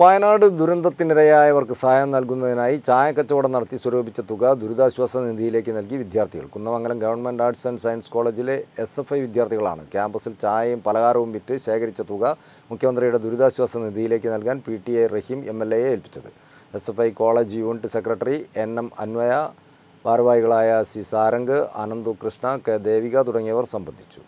വയനാട് ദുരന്തത്തിനിരയായവർക്ക് സഹായം നൽകുന്നതിനായി ചായക്കച്ചവടം നടത്തി സ്വരൂപിച്ച തുക ദുരിതാശ്വാസ നിധിയിലേക്ക് നൽകി വിദ്യാർത്ഥികൾ Kunnamangalam government arts and science കോളേജിലെ എസ് എഫ് ഐ വിദ്യാർത്ഥികളാണ് ക്യാമ്പസിൽ ചായയും പലഹാരവും വിറ്റ് ശേഖരിച്ച തുക മുഖ്യമന്ത്രിയുടെ ദുരിതാശ്വാസ നിധിയിലേക്ക് നൽകാൻ P T A Rahim M L എയെ ഏൽപ്പിച്ചത് S F I college unit secretary N M Anvaya ഭാരവാഹികളായ സി സാരംഗ് അനന്തു കൃഷ്ണ കെ ദേവിക തുടങ്ങിയവർ സംബന്ധിച്ചു